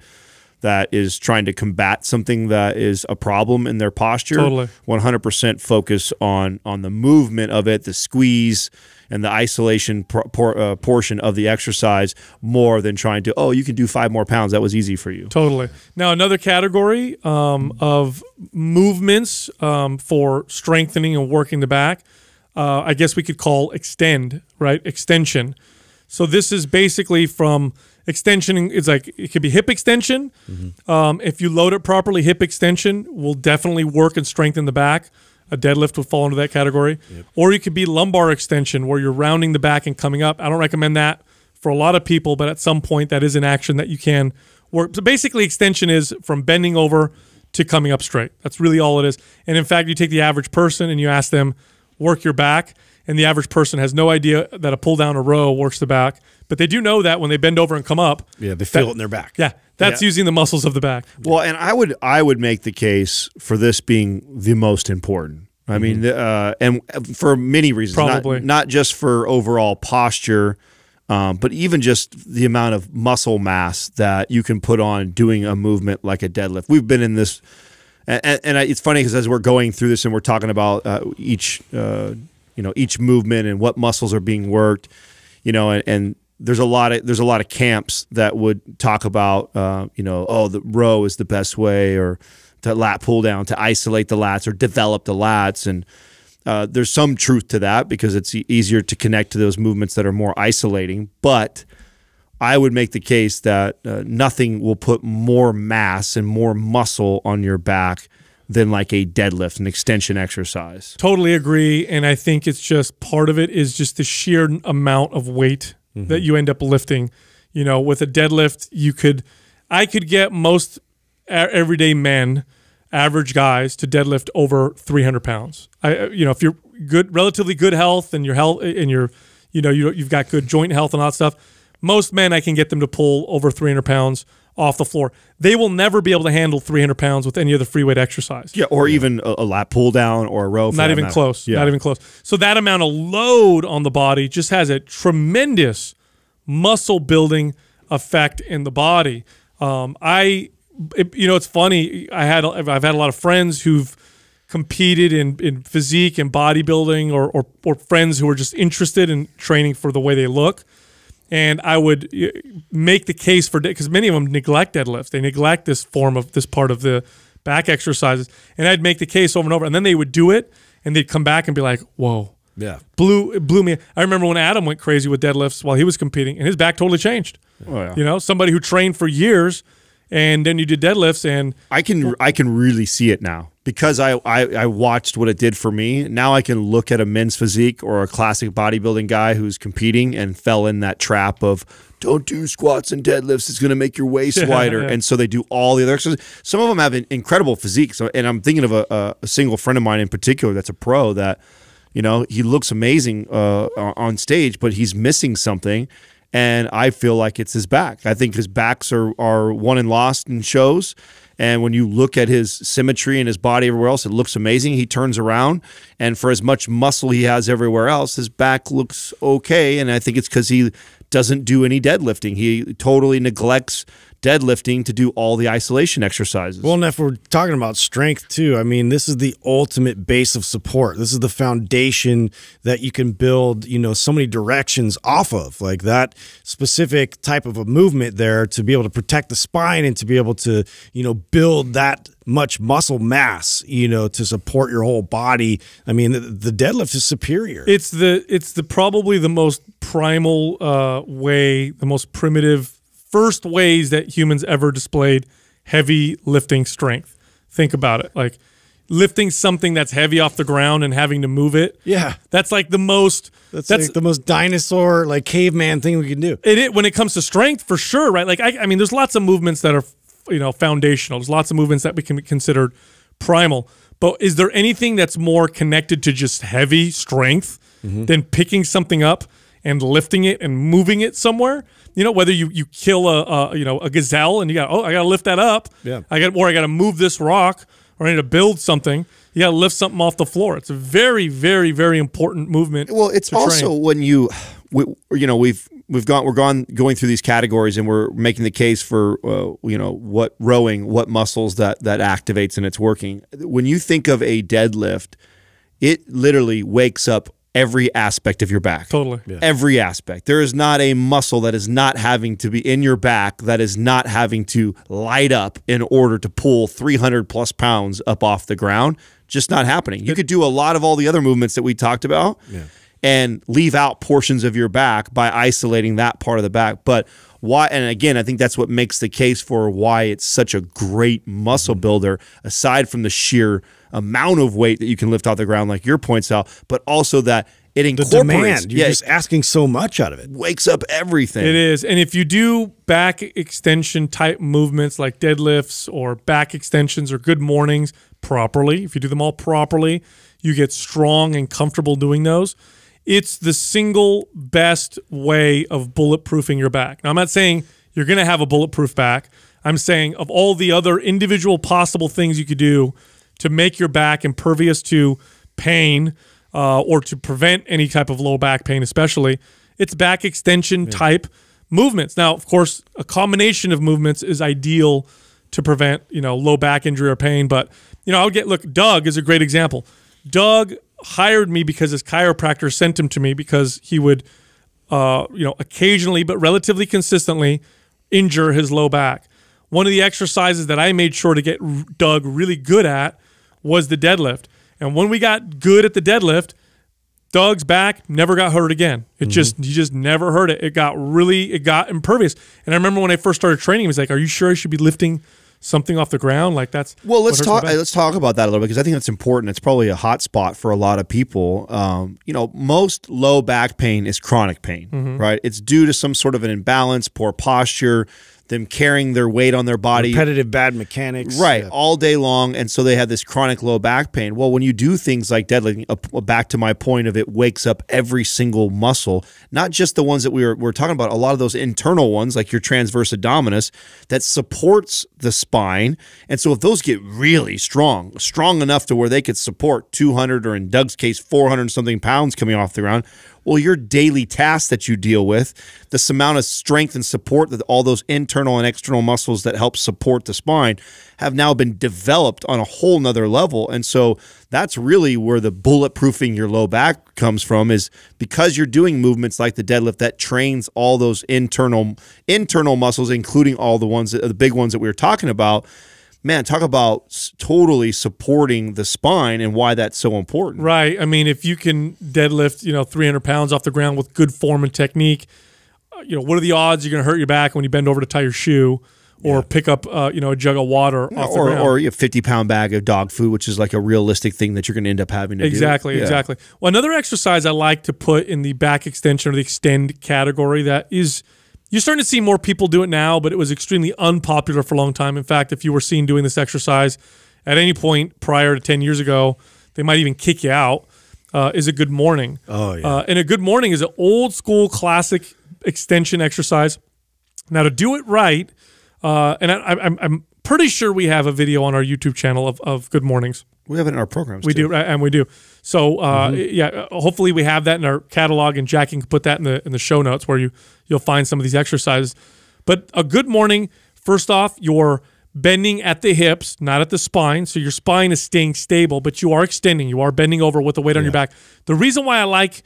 that is trying to combat something that is a problem in their posture. Totally. 100% focus on on the movement of it, the squeeze, and the isolation por uh, portion of the exercise more than trying to oh you can do five more pounds that was easy for you totally now another category um, of movements um, for strengthening and working the back uh, i guess we could call extend right extension so this is basically from extension it's like it could be hip extension. Mm -hmm. um, if you load it properly, hip extension will definitely work and strengthen the back a deadlift would fall into that category. Yep. Or you could be lumbar extension where you're rounding the back and coming up. I don't recommend that for a lot of people, but at some point that is an action that you can work. So basically, extension is from bending over to coming up straight. That's really all it is. And in fact, you take the average person and you ask them, work your back. And the average person has no idea that a pull down a row works the back, but they do know that when they bend over and come up. Yeah, they feel that, it in their back. Yeah. That's yeah. using the muscles of the back. Well, and I would I would make the case for this being the most important. I mm -hmm. mean, uh, and for many reasons, Probably. Not, not just for overall posture, um, but even just the amount of muscle mass that you can put on doing a movement like a deadlift. We've been in this, and, and I, it's funny because as we're going through this and we're talking about uh, each, uh, you know, each movement and what muscles are being worked, you know, and, and there's a lot of there's a lot of camps that would talk about uh, you know oh the row is the best way or to lat pull down to isolate the lats or develop the lats and uh, there's some truth to that because it's easier to connect to those movements that are more isolating but I would make the case that uh, nothing will put more mass and more muscle on your back than like a deadlift, an extension exercise. Totally agree. And I think it's just part of it is just the sheer amount of weight mm-hmm. that you end up lifting. You know, with a deadlift, you could, I could get most everyday men, average guys, to deadlift over 300 pounds. I, uh, you know, if you're good, relatively good health and your health uh, and your, you know, you, you've got good joint health and all that stuff. Most men, I can get them to pull over 300 pounds off the floor. They will never be able to handle 300 pounds with any other free weight exercise. Yeah, or yeah. even a, a, lat pull down or a row. Not even matter. close. Yeah. Not even close. So that amount of load on the body just has a tremendous muscle building effect in the body. Um, I, it, you know, it's funny. I had I've had a lot of friends who've competed in, in physique and bodybuilding, or, or or friends who are just interested in training for the way they look and I would uh, make the case for because many of them neglect deadlifts. They neglect this form of this part of the back exercises, and I'd make the case over and over, and then they would do it, and they'd come back and be like, "Whoa, yeah, blew blew me." I remember when Adam went crazy with deadlifts while he was competing, and his back totally changed. Oh, yeah. You know, somebody who trained for years, and then you did deadlifts, and I can I can really see it now because I, I, I watched what it did for me. Now I can look at a men's physique or a classic bodybuilding guy who's competing and fell in that trap of don't do squats and deadlifts. It's going to make your waist wider. And so they do all the other exercises. Some of them have incredible physiques. And I'm thinking of a, a single friend of mine in particular that's a pro that, you know, he looks amazing uh, on stage, but he's missing something. And I feel like it's his back. I think his backs are, are won and lost in shows and when you look at his symmetry and his body everywhere else, it looks amazing. He turns around, and for as much muscle he has everywhere else, his back looks okay. And I think it's because he doesn't do any deadlifting. He totally neglects deadlifting to do all the isolation exercises. Well, and if we're talking about strength too, I mean, this is the ultimate base of support. This is the foundation that you can build, you know, so many directions off of. Like that specific type of a movement there to be able to protect the spine and to be able to, you know, build that much muscle mass, you know, to support your whole body. I mean, the, deadlift is superior. It's the it's the probably the most primal uh, way, the most primitive first ways that humans ever displayed heavy lifting strength. Think about it. Like lifting something that's heavy off the ground and having to move it. Yeah. That's like the most that's, that's like the most dinosaur like caveman thing we can do. It, it when it comes to strength for sure, right? Like I, I mean there's lots of movements that are you know foundational. There's lots of movements that we can be considered primal. But is there anything that's more connected to just heavy strength mm -hmm. than picking something up and lifting it and moving it somewhere? you know, whether you you kill a, a you know a gazelle and you got oh I got to lift that up. Yeah. I got or I got to move this rock or I need to build something. You got to lift something off the floor. It's a very very very important movement. Well, it's also train. when you we, you know we've we've gone we're gone going through these categories and we're making the case for uh, you know what rowing what muscles that that activates and it's working when you think of a deadlift it literally wakes up every aspect of your back. Totally. Yeah. Every aspect. There is not a muscle that is not having to be in your back that is not having to light up in order to pull 300 plus pounds up off the ground. Just not happening. You could do a lot of all the other movements that we talked about yeah. and leave out portions of your back by isolating that part of the back. But why and again i think that's what makes the case for why it's such a great muscle mm-hmm. builder aside from the sheer amount of weight that you can lift off the ground, like your points out, but also that it incorporates. The demand. You're yeah, just asking so much out of it. Wakes up everything. It is. And if you do back extension type movements like deadlifts or back extensions or good mornings properly, if you do them all properly, you get strong and comfortable doing those. It's the single best way of bulletproofing your back. Now, I'm not saying you're going to have a bulletproof back. I'm saying of all the other individual possible things you could do – to make your back impervious to pain uh, or to prevent any type of low back pain, especially. It's back extension yeah. type movements. Now, of course, a combination of movements is ideal to prevent you know low back injury or pain. But you know, I will get look. Doug is a great example. Doug hired me because his chiropractor sent him to me because he would, uh, you know, occasionally but relatively consistently injure his low back. One of the exercises that I made sure to get Doug really good at was the deadlift. And when we got good at the deadlift, Doug's back never got hurt again. It mm -hmm. just he just never hurt it. It got really it got impervious. And I remember when I first started training, he was like, "Are you sure I should be lifting something off the ground? Like that's well, let's talk let's talk about that a little bit because I think that's important. It's probably a hot spot for a lot of people. Um, you know, most low back pain is chronic pain, mm -hmm. right? It's due to some sort of an imbalance, poor posture, them carrying their weight on their body. Repetitive bad mechanics. Right, yeah. all day long. And so they have this chronic low back pain. Well, when you do things like deadlifting, uh, uh, back to my point of it wakes up every single muscle, not just the ones that we were, we are talking about, a lot of those internal ones, like your transverse abdominis, that supports the spine. And so if those get really strong, strong enough to where they could support 200 or in Doug's case, 400 something pounds coming off the ground, well, your daily tasks that you deal with, this amount of strength and support that all those internal and external muscles that help support the spine have now been developed on a whole nother level. And so that's really where the bulletproofing your low back comes from is because you're doing movements like the deadlift that trains all those internal internal muscles, including all the ones the big ones that we were talking about man, talk about totally supporting the spine and why that's so important. Right. I mean, if you can deadlift, you know, 300 pounds off the ground with good form and technique, uh, you know, what are the odds you're going to hurt your back when you bend over to tie your shoe? Or yeah. pick up, uh, you know, a jug of water yeah, or, ground. or a fifty-pound bag of dog food, which is like a realistic thing that you're going to end up having to exactly, do. Exactly, yeah. exactly. Well, another exercise I like to put in the back extension or the extend category that is you're starting to see more people do it now, but it was extremely unpopular for a long time. In fact, if you were seen doing this exercise at any point prior to 10 years ago, they might even kick you out. Uh, is a good morning. Oh, yeah. Uh, and a good morning is an old school classic extension exercise. Now, to do it right, uh, and I, am pretty sure we have a video on our YouTube channel of, of good mornings. We have it in our programs. We too. do, and we do. So, uh, mm -hmm. yeah, hopefully we have that in our catalog, and Jackie can put that in the in the show notes where you you'll find some of these exercises. But a good morning. First off, you're bending at the hips, not at the spine, so your spine is staying stable, but you are extending. You are bending over with the weight yeah. on your back. The reason why I like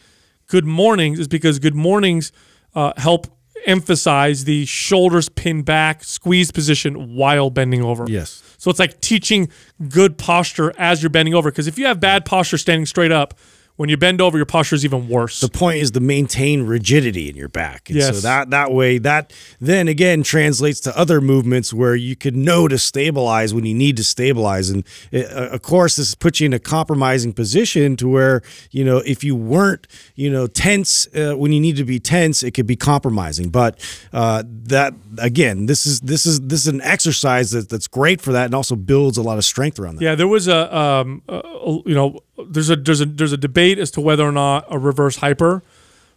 good mornings is because good mornings uh, help emphasize the shoulders pinned back, squeeze position while bending over. Yes. So it's like teaching good posture as you're bending over. Because if you have bad posture standing straight up, when you bend over, your posture is even worse. The point is to maintain rigidity in your back. And yes. So that that way, that then again translates to other movements where you can know to stabilize when you need to stabilize. And it, uh, uh, of course, this puts you in a compromising position to where you know if you weren't you know tense uh, when you need to be tense, it could be compromising. But uh, that again, this is this is this is an exercise that, that's great for that and also builds a lot of strength around that. Yeah, there was a um, you know there's a there's a there's a debate as to whether or not a reverse hyper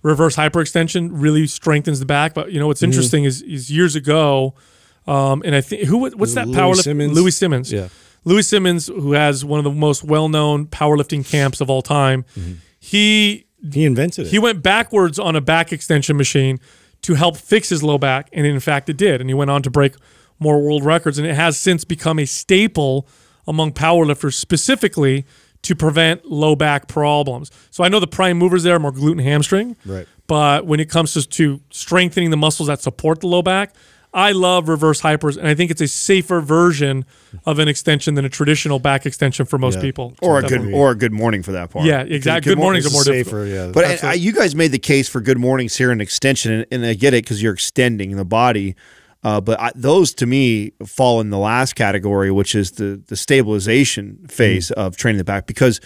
reverse hyperextension really strengthens the back. But you know what's mm-hmm. interesting mm -hmm. is, is years ago, um, and I think who what's that Louis power Simmons? Louis Simmons. Yeah. Louis Simmons, who has one of the most well-known powerlifting camps of all time, mm -hmm. he he invented it. He went backwards on a back extension machine to help fix his low back, and in fact, it did. And he went on to break more world records, and it has since become a staple among powerlifters, specifically to prevent low back problems. So I know the prime movers there are more glute and hamstring. Right. But when it comes to, to strengthening the muscles that support the low back, I love reverse hypers, and I think it's a safer version of an extension than a traditional back extension for most yeah. people. Or a good, or a good morning for that part. Yeah, exactly. Good, good mornings, mornings are more safer. Difficult. Yeah, but I, uh, you guys made the case for good mornings here an extension, and, and I get it because you're extending the body. Uh, but I, those to me fall in the last category, which is the the stabilization phase mm. of training the back because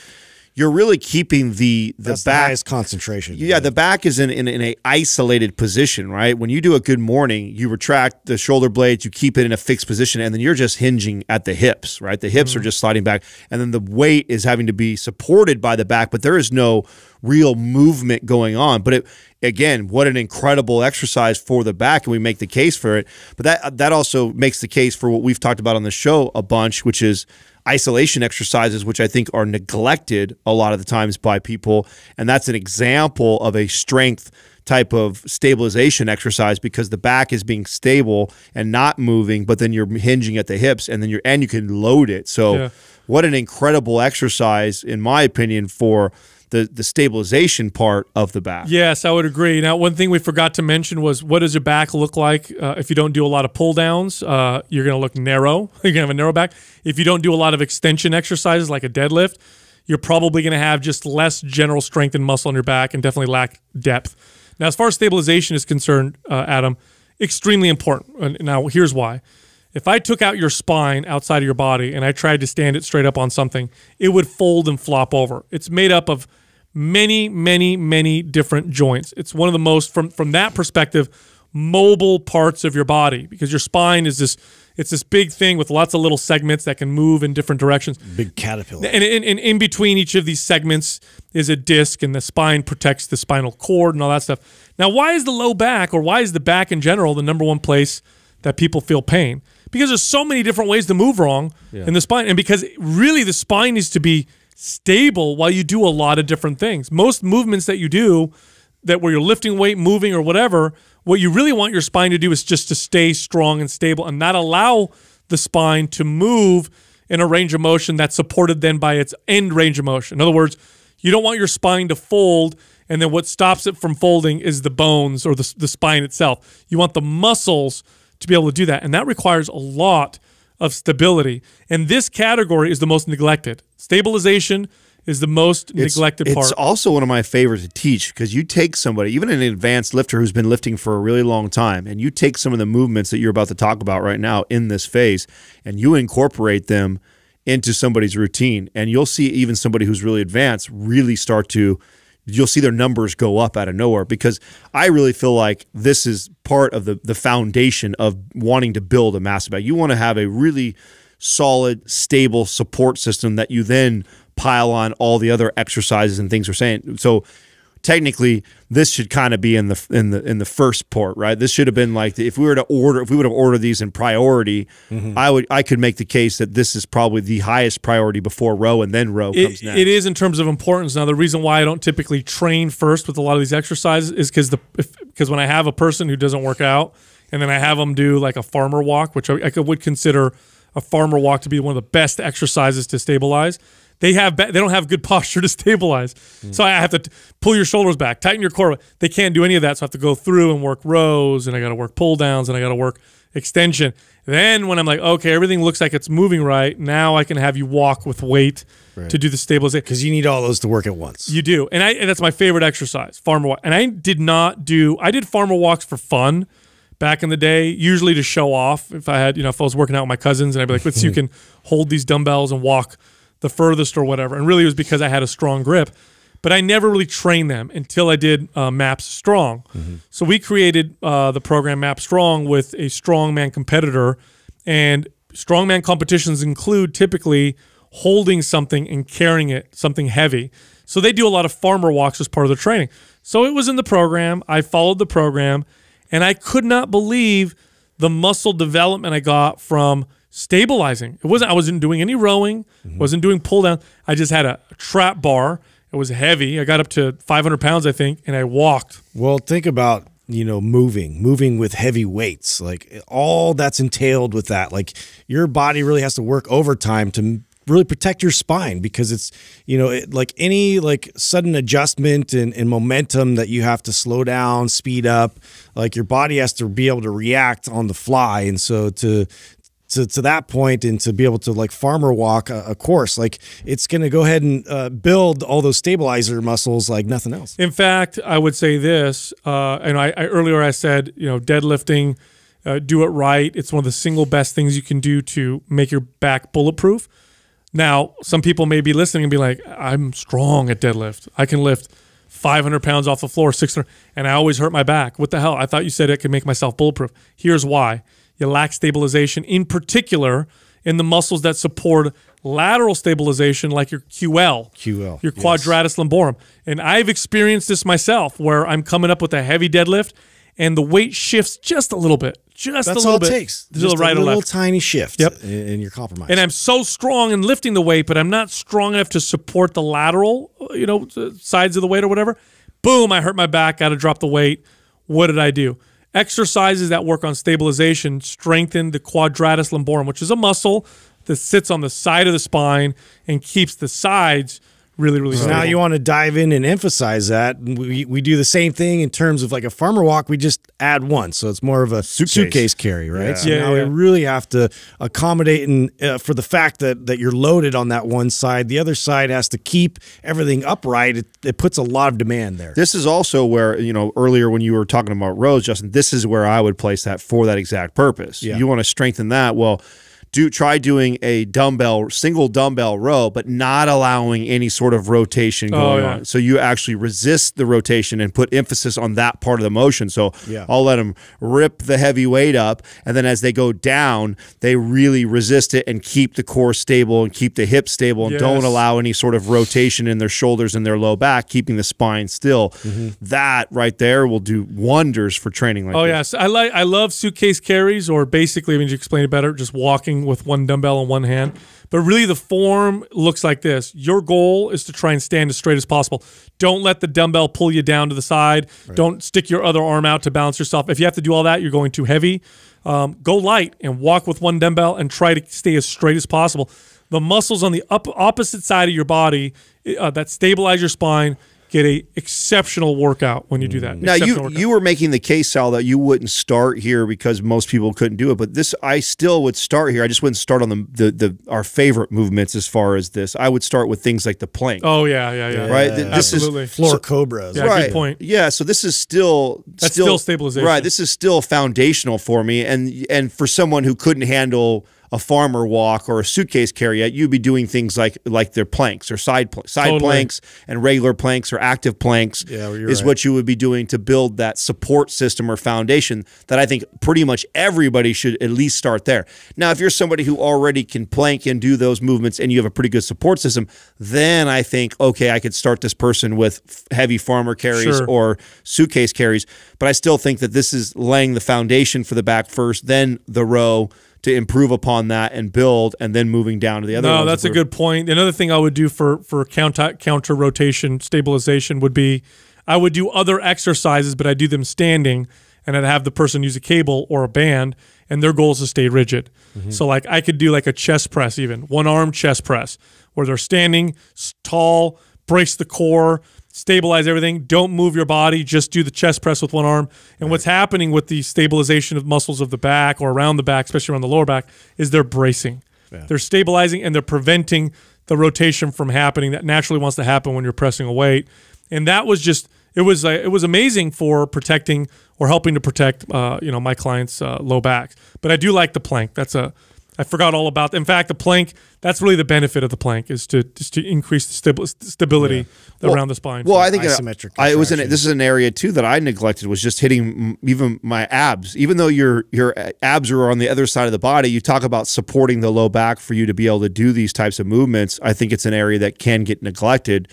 you're really keeping the the That's back the concentration. Yeah, right? the back is in, in in a isolated position, right? When you do a good morning, you retract the shoulder blades, you keep it in a fixed position, and then you're just hinging at the hips, right? The hips mm. are just sliding back, and then the weight is having to be supported by the back, but there is no real movement going on. But it, again, what an incredible exercise for the back, and we make the case for it. But that that also makes the case for what we've talked about on the show a bunch, which is isolation exercises, which I think are neglected a lot of the times by people, and that's an example of a strength type of stabilization exercise because the back is being stable and not moving, but then you're hinging at the hips, and then you're and you can load it. So. Yeah. What an incredible exercise, in my opinion, for the the stabilization part of the back. Yes, I would agree. Now, one thing we forgot to mention was what does your back look like uh, if you don't do a lot of pull downs? Uh, you're going to look narrow. You're going to have a narrow back. If you don't do a lot of extension exercises like a deadlift, you're probably going to have just less general strength and muscle on your back, and definitely lack depth. Now, as far as stabilization is concerned, uh, Adam, extremely important. now, here's why. If I took out your spine outside of your body and I tried to stand it straight up on something, it would fold and flop over. It's made up of many, many, many different joints. It's one of the most, from, from that perspective, mobile parts of your body because your spine is this it's this big thing with lots of little segments that can move in different directions big caterpillar and, in and in between each of these segments is a disc and the spine protects the spinal cord and all that stuff now why is the low back or why is the back in general the number one place that people feel pain because there's so many different ways to move wrong yeah. in the spine, and because really the spine needs to be stable while you do a lot of different things. Most movements that you do, that where you're lifting weight, moving, or whatever, what you really want your spine to do is just to stay strong and stable, and not allow the spine to move in a range of motion that's supported then by its end range of motion. In other words, you don't want your spine to fold, and then what stops it from folding is the bones or the, the spine itself. You want the muscles to be able to do that. And that requires a lot of stability. And this category is the most neglected. Stabilization is the most it's, neglected part. It's also one of my favorites to teach because you take somebody, even an advanced lifter who's been lifting for a really long time, and you take some of the movements that you're about to talk about right now in this phase and you incorporate them into somebody's routine. And you'll see even somebody who's really advanced really start to – you'll see their numbers go up out of nowhere because I really feel like this is part of the the foundation of wanting to build a massive bag. You want to have a really solid, stable support system that you then pile on all the other exercises and things we're saying. So technically this should kind of be in the in the in the first port, right? This should have been like the, if we were to order, if we would have ordered these in priority, mm -hmm. I would I could make the case that this is probably the highest priority before row, and then row it, comes next. It is in terms of importance. Now, the reason why I don't typically train first with a lot of these exercises is because the because when I have a person who doesn't work out, and then I have them do like a farmer walk, which I, I could, would consider a farmer walk to be one of the best exercises to stabilize they have they don't have good posture to stabilize. Mm. So I have to pull your shoulders back, tighten your core. They can't do any of that. So I have to go through and work rows, and I got to work pull downs, and I got to work extension. Then when I'm like, okay, everything looks like it's moving right, now I can have you walk with weight right. to do the stabilization. Because you need all those to work at once. You do. And I and that's my favorite exercise, farmer walk. And I did not do I did farmer walks for fun back in the day, usually to show off. If I had, you know, if I was working out with my cousins and I'd be like, let's see you can hold these dumbbells and walk the furthest or whatever. And really, it was because I had a strong grip. But I never really trained them until I did uh, Maps Strong. Mm -hmm. So we created uh, the program Map Strong with a strongman competitor. And strongman competitions include typically holding something and carrying it, something heavy. So they do a lot of farmer walks as part of their training. So it was in the program. I followed the program, and I could not believe the muscle development I got from stabilizing. It wasn't. I wasn't doing any rowing. Mm-hmm. Wasn't doing pull down. I just had a trap bar. It was heavy. I got up to 500 pounds, I think, and I walked. Well, think about you know moving moving with heavy weights like all that's entailed with that like your body really has to work overtime to really protect your spine because it's you know it, like any like sudden adjustment and, and, momentum that you have to slow down speed up like your body has to be able to react on the fly and so to to, to that point and to be able to like farmer walk a, a course like it's going to go ahead and uh, build all those stabilizer muscles like nothing else in fact i would say this uh, and I, I, earlier i said you know deadlifting uh, do it right it's one of the single best things you can do to make your back bulletproof now some people may be listening and be like i'm strong at deadlift i can lift 500 pounds off the floor 600 and i always hurt my back what the hell i thought you said it could make myself bulletproof here's why you lack stabilization, in particular in the muscles that support lateral stabilization, like your QL, QL, your yes. quadratus lumborum. And I've experienced this myself, where I'm coming up with a heavy deadlift, and the weight shifts just a little bit, just That's a little all bit. takes. Just, a right little tiny shift. Yep, and you're compromised. And I'm so strong in lifting the weight, but I'm not strong enough to support the lateral, uh, you know, sides of the weight or whatever. Boom! I hurt my back. Got to drop the weight. What did I do? Exercises that work on stabilization strengthen the quadratus lumborum, which is a muscle that sits on the side of the spine and keeps the sides Really, really. So now you want to dive in and emphasize that. We, we do the same thing in terms of like a farmer walk. We just add one, so it's more of a suitcase, suitcase carry, right? Yeah. So yeah, now yeah. we really have to accommodate and uh, for the fact that that you're loaded on that one side, the other side has to keep everything upright. It, it puts a lot of demand there. This is also where you know earlier when you were talking about rows, Justin. This is where I would place that for that exact purpose. Yeah. You want to strengthen that. Well do try doing a dumbbell single dumbbell row, but not allowing any sort of rotation oh, going oh, yeah. on. So you actually resist the rotation and put emphasis on that part of the motion. So yeah. I'll let them rip the heavy weight up, and then as they go down, they really resist it and keep the core stable and keep the hips stable and yes. don't allow any sort of rotation in their shoulders and their low back, keeping the spine still. Mm -hmm. That right there will do wonders for training. Like oh yes, I like I love suitcase carries or basically. I mean, you explain it better. Just walking with one dumbbell in one hand. But really, the form looks like this. Your goal is to try and stand as straight as possible. Don't let the dumbbell pull you down to the side. Right. Don't stick your other arm out to balance yourself. If you have to do all that, you're going too heavy. Um, go light and walk with one dumbbell and try to stay as straight as possible. The muscles on the up opposite side of your body uh, that stabilize your spine get a exceptional workout when you do that. Mm. Now you workout. you were making the case Sal that you wouldn't start here because most people couldn't do it, but this I still would start here. I just wouldn't start on the the, the our favorite movements as far as this. I would start with things like the plank. Oh yeah, yeah, yeah. Right. Yeah, this absolutely. is floor so, cobras. Yeah, right. point. Yeah, so this is still That's still, still stabilization. Right. This is still foundational for me and and for someone who couldn't handle a farmer walk or a suitcase carry out, you'd be doing things like like their planks or side pl side totally. planks and regular planks or active planks yeah, is right. what you would be doing to build that support system or foundation that I think pretty much everybody should at least start there. Now, if you're somebody who already can plank and do those movements and you have a pretty good support system, then I think okay, I could start this person with heavy farmer carries sure. or suitcase carries. But I still think that this is laying the foundation for the back first, then the row to improve upon that and build, and then moving down to the other. No, that's a good point. Another thing I would do for for counter counter rotation stabilization would be, I would do other exercises, but I do them standing, and I'd have the person use a cable or a band, and their goal is to stay rigid. Mm -hmm. So like I could do like a chest press, even one arm chest press, where they're standing tall, brace the core, stabilize everything. Don't move your body. Just do the chest press with one arm. And right. what's happening with the stabilization of muscles of the back or around the back, especially around the lower back, is they're bracing. Yeah. They're stabilizing and they're preventing the rotation from happening that naturally wants to happen when you're pressing a weight. And that was just it was uh, it was amazing for protecting or helping to protect uh, you know my clients' uh, low back. But I do like the plank. That's a I forgot all about. In fact, the plank. That's really the benefit of the plank is to just to increase the stability yeah. around the spine. Well, I think asymmetric. I, I was in. This is an area too that I neglected was just hitting even my abs. Even though your your abs are on the other side of the body, you talk about supporting the low back for you to be able to do these types of movements. I think it's an area that can get neglected.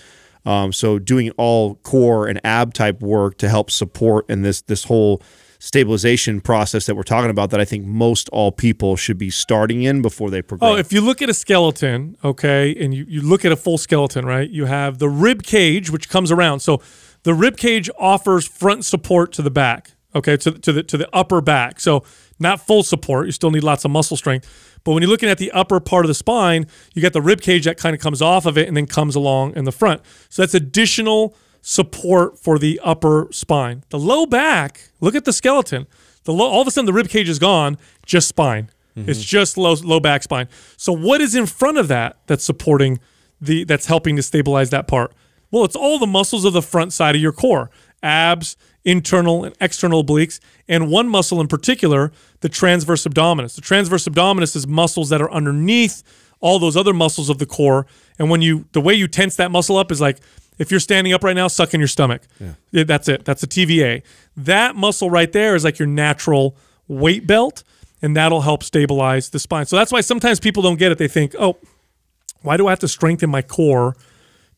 Um, so doing all core and ab type work to help support and this this whole stabilization process that we're talking about that I think most all people should be starting in before they oh, progress. Oh, if you look at a skeleton, okay, and you, you look at a full skeleton, right? You have the rib cage, which comes around. So the rib cage offers front support to the back, okay, to, to the to the upper back. So not full support. You still need lots of muscle strength. But when you're looking at the upper part of the spine, you got the rib cage that kind of comes off of it and then comes along in the front. So that's additional support for the upper spine. The low back, look at the skeleton. The low, all of a sudden the rib cage is gone, just spine. Mm -hmm. It's just low low back spine. So what is in front of that that's supporting the that's helping to stabilize that part? Well, it's all the muscles of the front side of your core, abs, internal and external obliques, and one muscle in particular, the transverse abdominis. The transverse abdominis is muscles that are underneath all those other muscles of the core. And when you the way you tense that muscle up is like if you're standing up right now, suck in your stomach. Yeah. That's it. That's a TVA. That muscle right there is like your natural weight belt, and that'll help stabilize the spine. So that's why sometimes people don't get it. They think, oh, why do I have to strengthen my core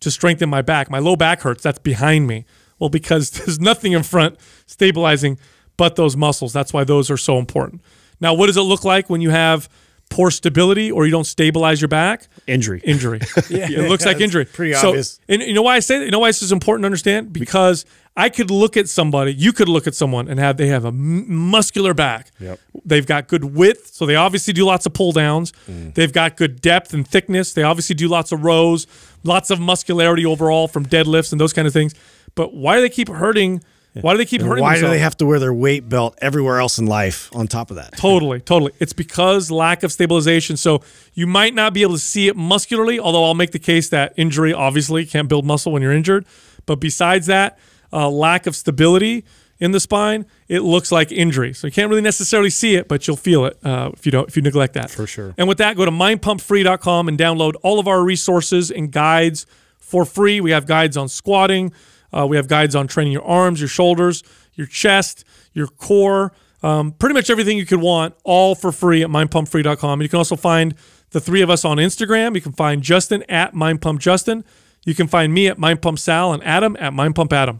to strengthen my back? My low back hurts. That's behind me. Well, because there's nothing in front stabilizing but those muscles. That's why those are so important. Now, what does it look like when you have – poor stability or you don't stabilize your back, injury. Injury. yeah, it looks yeah, like injury. Pretty so, obvious. And you know why I say that? You know why this is important to understand? Because I could look at somebody, you could look at someone and have they have a muscular back. Yep. They've got good width, so they obviously do lots of pull downs. Mm. They've got good depth and thickness. They obviously do lots of rows, lots of muscularity overall from deadlifts and those kind of things. But why do they keep hurting – why do they keep and hurting? Why themselves? do they have to wear their weight belt everywhere else in life? On top of that, totally, totally. It's because lack of stabilization. So you might not be able to see it muscularly. Although I'll make the case that injury obviously can't build muscle when you're injured. But besides that, uh, lack of stability in the spine, it looks like injury. So you can't really necessarily see it, but you'll feel it uh, if you don't if you neglect that. For sure. And with that, go to mindpumpfree.com and download all of our resources and guides for free. We have guides on squatting, uh, we have guides on training your arms, your shoulders, your chest, your core, um, pretty much everything you could want, all for free at mindpumpfree.com. You can also find the three of us on Instagram. You can find Justin at mindpumpjustin. You can find me at mindpumpsal and Adam at mindpumpadam.